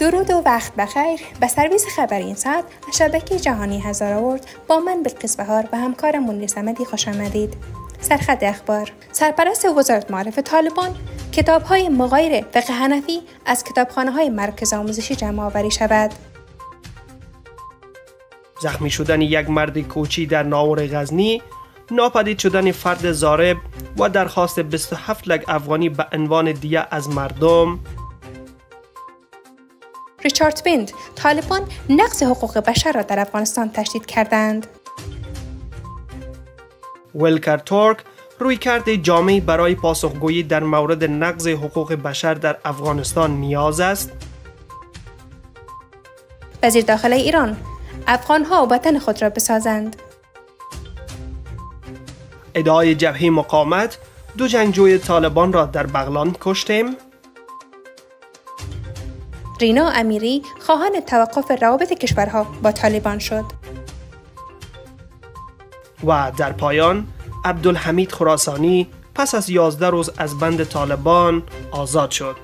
درود و وقت بخیر به سرویس خبر این ساعت از شبکه جهانی هزار آورد با من بلقیس بهار و همکار منیر سمدی خوش آمدید سرخط اخبار سرپرست وزارت معرف طالبان کتاب های مغایر فقه هنفی از کتابخانه های مرکز آموزشی جمع آوری شود زخمی شدن یک مرد کوچی در ناور غزنی ناپدید شدن فرد زارب و درخواست 27 لک افغانی به عنوان دیه از مردم ریچارد بیند طالبان نقض حقوق بشر را در افغانستان تشدید کردند ویلکر تورک روی کرده جامعی برای پاسخگویی در مورد نقض حقوق بشر در افغانستان نیاز است وزیر داخل ایران افغان ها وطن خود را بسازند ادعای جبهه مقاومت دو جنگجوی طالبان را در بغلان کشتیم رینا امیری خواهان توقف روابط کشورها با طالبان شد و در پایان عبدالحمید خراسانی پس از 11 روز از بند طالبان آزاد شد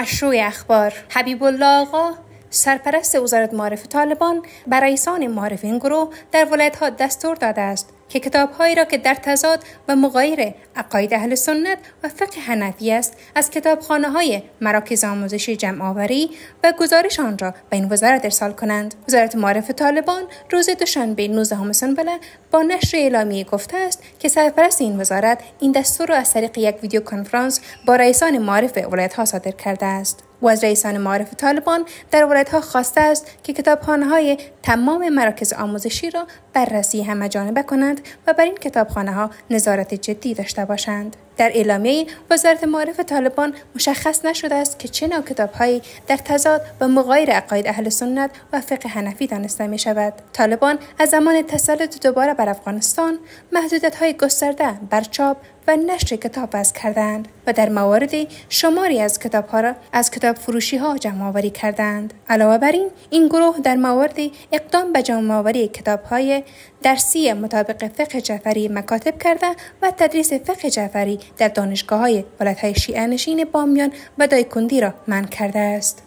مشروع اخبار حبیب الله آقا سرپرست وزارت معرف طالبان برای سان معرف این گروه در ولایت ها دستور داده است که کتابهایی را که در تضاد و مغایر عقاید اهل سنت و فقه حنفی است از کتابخانه های مراکز آموزش آوری و گزارش آن را به این وزارت ارسال کنند وزارت معرف طالبان روز دوشنبه 19 سنبله با نشر اعلامیه گفته است که سرپرست این وزارت این دستور را از طریق یک ویدیو کنفرانس با رئیسان معرف ولایتها صادر کرده است او از رئیسان معارف طالبان در ولایتها خواسته است که کتابخانه های تمام مراکز آموزشی را بررسی جانبه کنند و بر این کتابخانه ها نظارت جدی داشته باشند در اعلامیه وزارت معارف طالبان مشخص نشده است که چه نوع کتابهایی در تضاد و مغایر عقاید اهل سنت و فقه هنفی دانسته می شود طالبان از زمان تسلط دوباره بر افغانستان محدودت های گسترده بر چاپ و نشر کتاب از کردند و در موارد شماری از ها را از کتاب فروشی ها جمع آوری کردند علاوه بر این این گروه در موارد اقدام به جمع آوری کتاب های درسی مطابق فقه جعفری مکاتب کرده و تدریس فقه جعفری در دانشگاه های ولت های شیعه نشین بامیان و دایکندی را من کرده است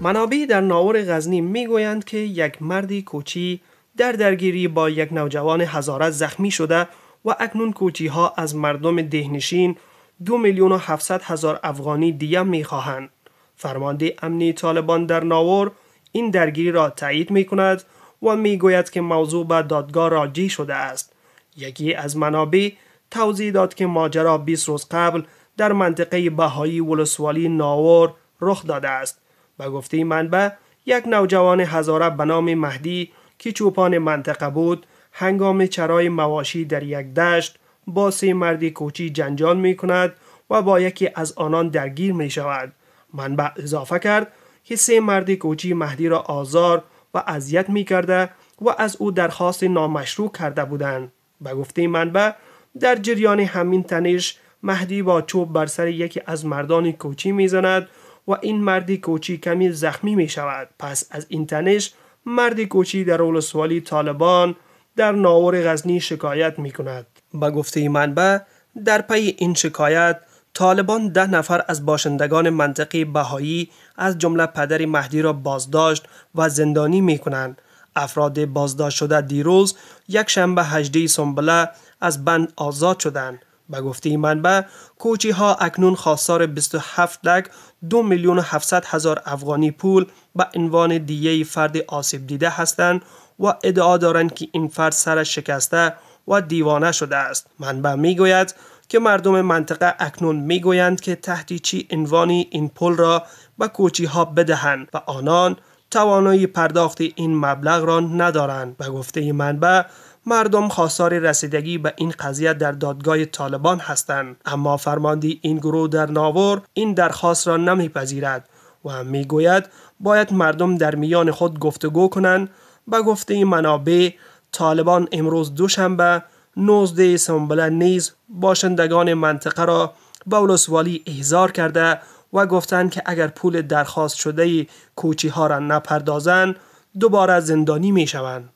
منابعی در ناور غزنی میگویند که یک مردی کوچی در درگیری با یک نوجوان هزاره زخمی شده و اکنون کوچی ها از مردم دهنشین دو میلیون و هفتصد هزار افغانی دیه میخواهند. فرمانده امنی طالبان در ناور این درگیری را تایید می کند و می گوید که موضوع به دادگاه راجی شده است. یکی از منابع توضیح داد که ماجرا 20 روز قبل در منطقه بهایی ولسوالی ناور رخ داده است. به گفته منبع یک نوجوان هزاره به نام مهدی که چوپان منطقه بود هنگام چرای مواشی در یک دشت با سه مردی کوچی جنجال می کند و با یکی از آنان درگیر می شود. منبع اضافه کرد که سه مرد کوچی مهدی را آزار و اذیت می کرده و از او درخواست نامشروع کرده بودند. به گفته منبع در جریان همین تنش مهدی با چوب بر سر یکی از مردان کوچی می زند و این مردی کوچی کمی زخمی می شود پس از این تنش مرد کوچی در ولسوالی طالبان در ناور غزنی شکایت می کند. با گفته منبع در پی این شکایت طالبان ده نفر از باشندگان منطقه بهایی از جمله پدر مهدی را بازداشت و زندانی می کنند. افراد بازداشت شده دیروز یک شنبه هجده سنبله از بند آزاد شدند. به گفته این منبع کوچی ها اکنون خواستار 27 لک 2 میلیون و 700 هزار افغانی پول به عنوان دیه فرد آسیب دیده هستند و ادعا دارند که این فرد سر شکسته و دیوانه شده است منبع میگوید که مردم منطقه اکنون میگویند که تحت چی عنوانی این پول را به کوچی ها بدهند و آنان توانایی پرداخت این مبلغ را ندارند به گفته منبع مردم خواستار رسیدگی به این قضیه در دادگاه طالبان هستند اما فرماندی این گروه در ناور این درخواست را نمیپذیرد و میگوید باید مردم در میان خود گفتگو کنند به گفته منابع طالبان امروز دوشنبه 19 سنبل نیز باشندگان منطقه را به ولسوالی احضار کرده و گفتند که اگر پول درخواست شده کوچی ها را نپردازند دوباره زندانی می شوند.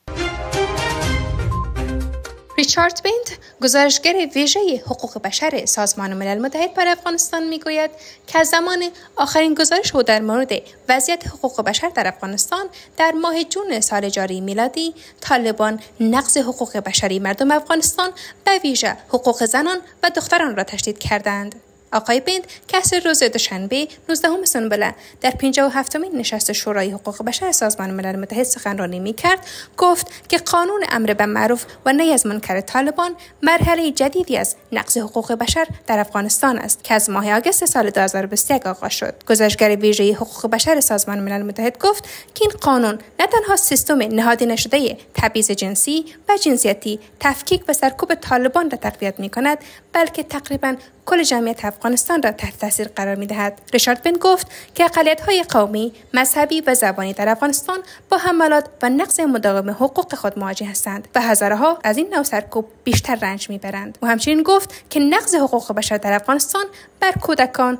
ریچارد بیند گزارشگر ویژه حقوق بشر سازمان ملل متحد بر افغانستان میگوید که از زمان آخرین گزارش او در مورد وضعیت حقوق بشر در افغانستان در ماه جون سال جاری میلادی طالبان نقض حقوق بشری مردم افغانستان به ویژه حقوق زنان و دختران را تشدید کردند آقای بند کسر روز دوشنبه 19 سنبله در 57 نشست شورای حقوق بشر سازمان ملل متحد سخنرانی می کرد گفت که قانون امر به معروف و نهی از منکر طالبان مرحله جدیدی از نقض حقوق بشر در افغانستان است که از ماه آگست سال 2021 آغاز شد گزارشگر ویژه حقوق بشر سازمان ملل متحد گفت که این قانون نه تنها سیستم نهادی نشده تبعیض جنسی و جنسیتی تفکیک و سرکوب طالبان را تقویت می کند بلکه تقریبا کل جمعیت افغانستان را تحت تاثیر قرار می دهد. ریشارد بن گفت که اقلیت های قومی، مذهبی و زبانی در افغانستان با حملات و نقض مداوم حقوق خود مواجه هستند و هزارها از این نو سرکوب بیشتر رنج برند و همچنین گفت که نقض حقوق بشر در افغانستان بر کودکان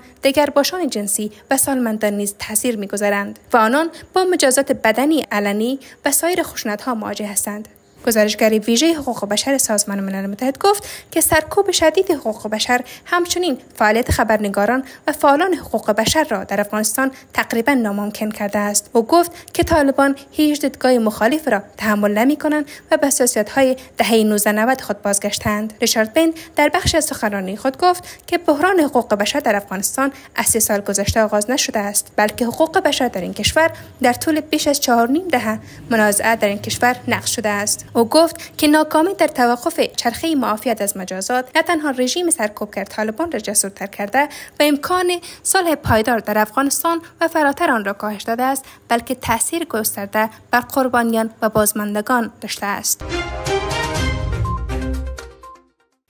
باشان جنسی و سالمندان نیز تاثیر گذارند. و آنان با مجازات بدنی علنی و سایر ها مواجه هستند گزارشگر ویژه حقوق بشر سازمان ملل متحد گفت که سرکوب شدید حقوق بشر همچنین فعالیت خبرنگاران و فعالان حقوق بشر را در افغانستان تقریبا ناممکن کرده است او گفت که طالبان هیچ دیدگاه مخالف را تحمل نمی کنند و به سیاست های دهه 1990 خود بازگشتند ریچارد بین در بخش از سخنرانی خود گفت که بحران حقوق بشر در افغانستان از سه سال گذشته آغاز نشده است بلکه حقوق بشر در این کشور در طول بیش از چهار نیم دهه منازعه در این کشور نقش شده است او گفت که ناکامی در توقف چرخه معافیت از مجازات نه تنها رژیم سرکوب کرد طالبان را جسورتر کرده و امکان صلح پایدار در افغانستان و فراتر آن را کاهش داده است بلکه تاثیر گسترده بر قربانیان و بازماندگان داشته است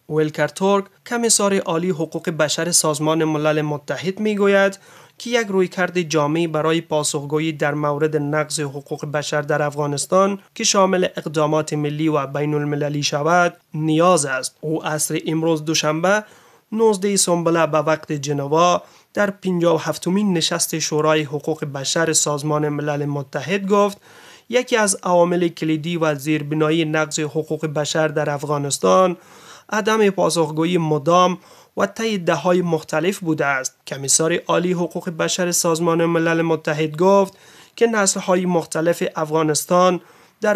ویلکر تورک کمیسار عالی حقوق بشر سازمان ملل متحد گوید، که یک رویکرد جامعی برای پاسخگویی در مورد نقض حقوق بشر در افغانستان که شامل اقدامات ملی و بین المللی شود نیاز است او عصر امروز دوشنبه 19 سنبله به وقت جنوا در 57 نشست شورای حقوق بشر سازمان ملل متحد گفت یکی از عوامل کلیدی و زیربنایی نقض حقوق بشر در افغانستان عدم پاسخگویی مدام و طی دههای مختلف بوده است کمیسار عالی حقوق بشر سازمان ملل متحد گفت که های مختلف افغانستان در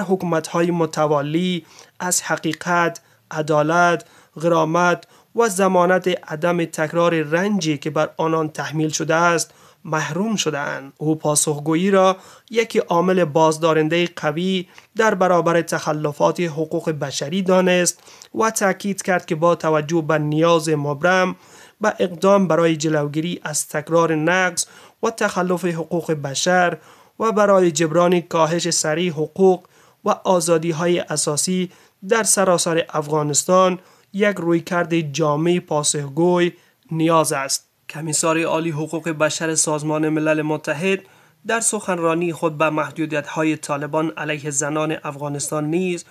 های متوالی از حقیقت عدالت غرامت و زمانت عدم تکرار رنجی که بر آنان تحمیل شده است محروم شدهاند او پاسخگویی را یکی عامل بازدارنده قوی در برابر تخلفات حقوق بشری دانست و تاکید کرد که با توجه به نیاز مبرم به اقدام برای جلوگیری از تکرار نقض و تخلف حقوق بشر و برای جبران کاهش سریع حقوق و آزادی های اساسی در سراسر افغانستان یک رویکرد جامع پاسخگوی نیاز است کمیسار عالی حقوق بشر سازمان ملل متحد در سخنرانی خود به محدودیت های طالبان علیه زنان افغانستان نیز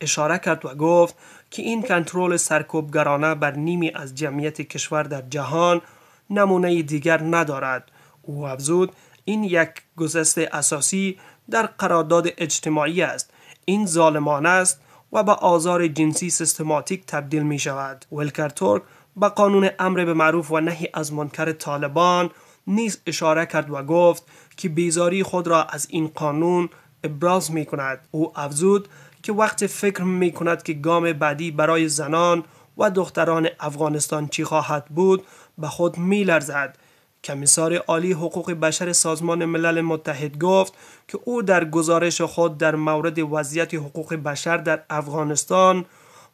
اشاره کرد و گفت که این کنترل سرکوبگرانه بر نیمی از جمعیت کشور در جهان نمونه دیگر ندارد او افزود این یک گذست اساسی در قرارداد اجتماعی است این ظالمانه است و به آزار جنسی سیستماتیک تبدیل می شود ولکر تورک به قانون امر به معروف و نهی از منکر طالبان نیز اشاره کرد و گفت که بیزاری خود را از این قانون ابراز می کند او افزود که وقت فکر می کند که گام بعدی برای زنان و دختران افغانستان چی خواهد بود به خود می لرزد کمیسار عالی حقوق بشر سازمان ملل متحد گفت که او در گزارش خود در مورد وضعیت حقوق بشر در افغانستان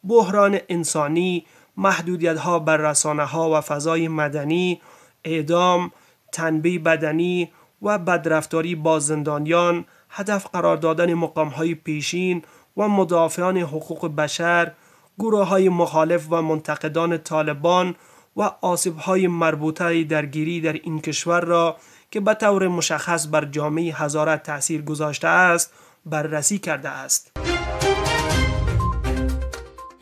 بحران انسانی محدودیت ها بر رسانه ها و فضای مدنی، اعدام، تنبیه بدنی و بدرفتاری با زندانیان، هدف قرار دادن مقام های پیشین و مدافعان حقوق بشر، گروه های مخالف و منتقدان طالبان و آسیب های مربوطه درگیری در این کشور را که به طور مشخص بر جامعه هزاره تاثیر گذاشته است بررسی کرده است.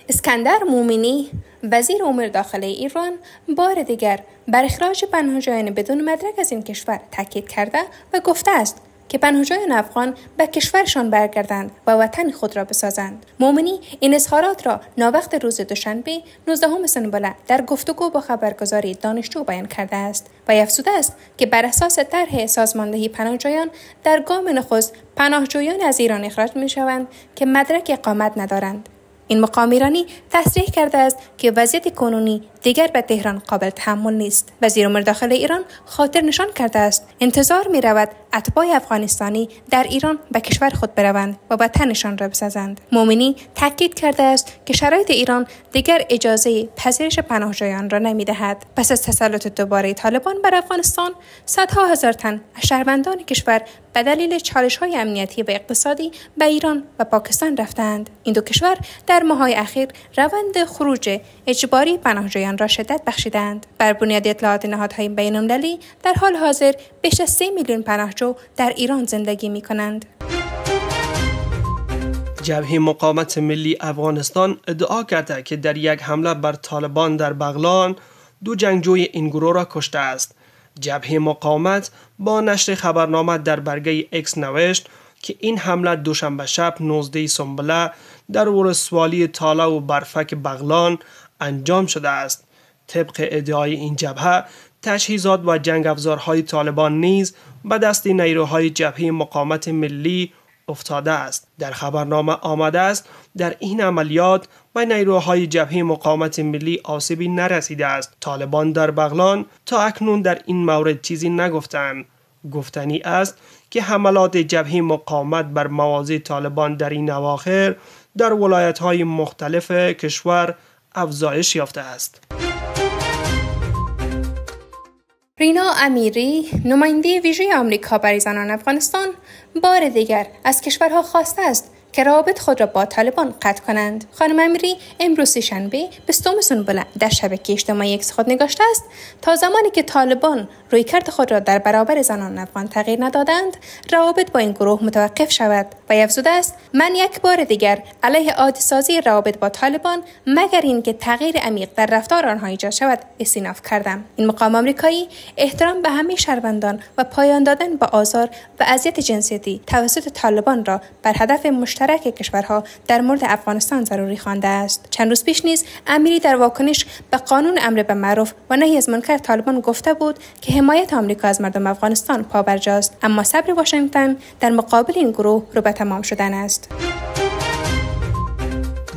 اسکندر مومینی وزیر امور داخلی ایران بار دیگر بر اخراج پناهجویان بدون مدرک از این کشور تاکید کرده و گفته است که پناهجویان افغان به کشورشان برگردند و وطن خود را بسازند مومنی این اظهارات را ناوقت روز دوشنبه 19 سنبله در گفتگو با خبرگزاری دانشجو بیان کرده است و افزوده است که بر اساس طرح سازماندهی پناهجویان در گام نخست پناهجویان از ایران اخراج می شوند که مدرک اقامت ندارند این مقام ایرانی تصریح کرده است که وضعیت کنونی دیگر به تهران قابل تحمل نیست وزیر امور داخل ایران خاطر نشان کرده است انتظار می رود اتباع افغانستانی در ایران به کشور خود بروند و وطنشان را بسازند مومنی تاکید کرده است که شرایط ایران دیگر اجازه پذیرش پناهجویان را نمی دهد پس از تسلط دوباره طالبان بر افغانستان صدها هزار تن از شهروندان کشور به دلیل چالش های امنیتی و اقتصادی به ایران و پاکستان رفتند این دو کشور در در ماهای اخیر روند خروج اجباری پناهجویان را شدت بخشیدند بر بنیاد اطلاعات نهادهای بینالمللی در حال حاضر بیش از 3 میلیون پناهجو در ایران زندگی می کنند. جبهه مقاومت ملی افغانستان ادعا کرده که در یک حمله بر طالبان در بغلان دو جنگجوی این گروه را کشته است. جبهه مقاومت با نشر خبرنامه در برگه اکس نوشت که این حمله دوشنبه شب 19 سنبله در ورسوالی تالا و برفک بغلان انجام شده است طبق ادعای این جبهه تجهیزات و جنگ افزارهای طالبان نیز به دست نیروهای جبهه مقامت ملی افتاده است در خبرنامه آمده است در این عملیات به نیروهای جبهه مقامت ملی آسیبی نرسیده است طالبان در بغلان تا اکنون در این مورد چیزی نگفتند گفتنی است که حملات جبهه مقاومت بر مواضع طالبان در این اواخر در های مختلف کشور افزایش یافته است. رینا امیری نماینده ویژه آمریکا برای زنان افغانستان بار دیگر از کشورها خواسته است که روابط خود را با طالبان قطع کنند خانم امیری امروز به ستومسون بلند در شبکه اجتماعی اکس خود نگاشته است تا زمانی که طالبان روی کرد خود را در برابر زنان افغان تغییر ندادند روابط با این گروه متوقف شود و افزوده است من یک بار دیگر علیه عادی روابط با طالبان مگر اینکه تغییر عمیق در رفتار آنها ایجاد شود استیناف کردم این مقام آمریکایی احترام به همه شهروندان و پایان دادن به آزار و اذیت جنسیتی توسط طالبان را بر هدف مش مشترک کشورها در مورد افغانستان ضروری خوانده است چند روز پیش نیز امیری در واکنش به قانون امر به معروف و نهی از منکر طالبان گفته بود که حمایت آمریکا از مردم افغانستان پابرجاست اما صبر واشنگتن در مقابل این گروه رو به تمام شدن است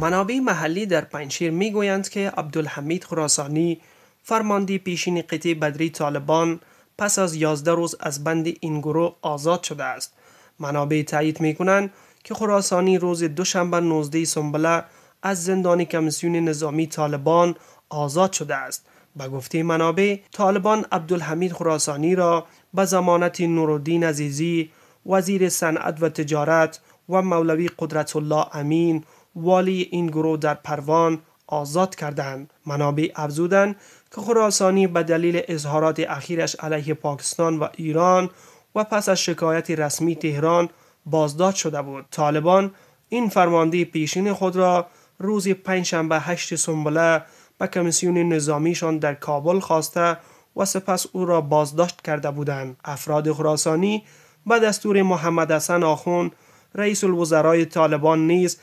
منابع محلی در پنجشیر میگویند که عبدالحمید خراسانی فرماندی پیشین قطعه بدری طالبان پس از 11 روز از بند این گروه آزاد شده است منابع تایید می کنند که خراسانی روز دوشنبه 19 سنبله از زندان کمیسیون نظامی طالبان آزاد شده است به گفته منابع طالبان عبدالحمید خراسانی را به زمانت نورالدین عزیزی وزیر صنعت و تجارت و مولوی قدرت الله امین والی این گروه در پروان آزاد کردند منابع افزودند که خراسانی به دلیل اظهارات اخیرش علیه پاکستان و ایران و پس از شکایت رسمی تهران بازداشت شده بود طالبان این فرمانده پیشین خود را روز پنجشنبه هشت سنبله به کمیسیون نظامیشان در کابل خواسته و سپس او را بازداشت کرده بودند افراد خراسانی به دستور محمد حسن آخون رئیس الوزرای طالبان نیز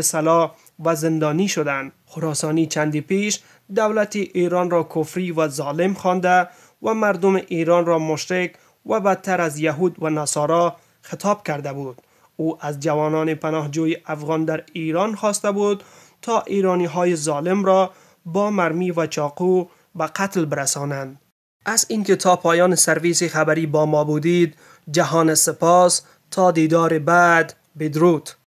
سلا و زندانی شدند خراسانی چندی پیش دولت ایران را کفری و ظالم خوانده و مردم ایران را مشرک و بدتر از یهود و نصارا خطاب کرده بود او از جوانان پناهجوی افغان در ایران خواسته بود تا ایرانی های ظالم را با مرمی و چاقو به قتل برسانند از اینکه تا پایان سرویس خبری با ما بودید جهان سپاس تا دیدار بعد بدرود